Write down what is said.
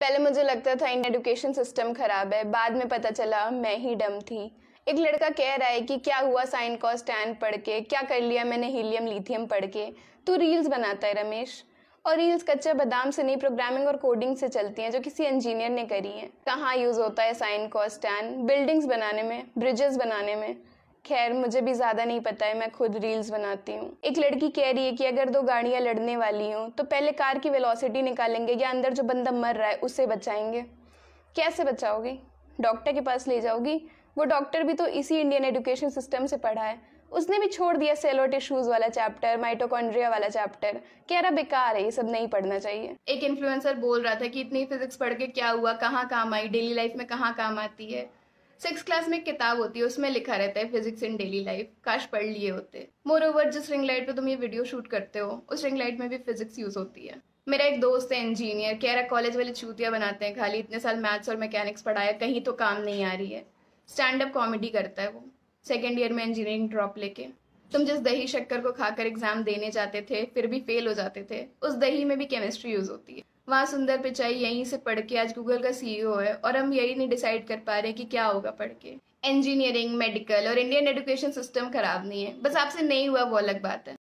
पहले मुझे लगता था इन एजुकेशन सिस्टम खराब है बाद में पता चला मैं ही डम थी एक लड़का कह रहा है कि क्या हुआ साइन कॉस टैन पढ़ के क्या कर लिया मैंने हीलियम लिथियम पढ़ के तू रील्स बनाता है रमेश और रील्स कच्चे बादाम से नहीं प्रोग्रामिंग और कोडिंग से चलती हैं जो किसी इंजीनियर ने करी है कहाँ यूज़ होता है साइन कॉस टैन बिल्डिंग्स बनाने में ब्रिजेस बनाने में खैर मुझे भी ज़्यादा नहीं पता है मैं खुद रील्स बनाती हूँ एक लड़की कह रही है कि अगर दो गाड़ियाँ लड़ने वाली हों तो पहले कार की वेलोसिटी निकालेंगे या अंदर जो बंदा मर रहा है उसे बचाएंगे कैसे बचाओगी डॉक्टर के पास ले जाओगी वो डॉक्टर भी तो इसी इंडियन एजुकेशन सिस्टम से पढ़ा है उसने भी छोड़ दिया सेलो टिश्यूज वाला चैप्टर माइटोकॉन्ड्रिया वाला चैप्टर कह रहा बेकार है ये सब नहीं पढ़ना चाहिए एक इन्फ्लुएंसर बोल रहा था कि इतनी फिजिक्स पढ़ के क्या हुआ कहाँ काम आई डेली लाइफ में कहाँ काम आती है सिक्स क्लास में किताब होती है उसमें लिखा रहता है फिजिक्स इन डेली लाइफ काश पढ़ लिए होते मोर ओवर जिस रिंग लाइट पे तुम ये वीडियो शूट करते हो उस रिंग लाइट में भी फिजिक्स यूज होती है मेरा एक दोस्त है इंजीनियर कह रहा कॉलेज वाले चूतिया बनाते हैं खाली इतने साल मैथ्स और मैकेनिक्स पढ़ाया कहीं तो काम नहीं आ रही है स्टैंड अप कॉमेडी करता है वो सेकेंड ईयर में इंजीनियरिंग ड्रॉप लेके तुम जिस दही शक्कर को खाकर एग्जाम देने जाते थे फिर भी फेल हो जाते थे उस दही में भी केमिस्ट्री यूज होती है वहाँ सुंदर पिचाई यहीं से पढ़ के आज गूगल का सीईओ e है और हम यही नहीं डिसाइड कर पा रहे कि क्या होगा पढ़ के इंजीनियरिंग मेडिकल और इंडियन एजुकेशन सिस्टम खराब नहीं है बस आपसे नहीं हुआ वो अलग बात है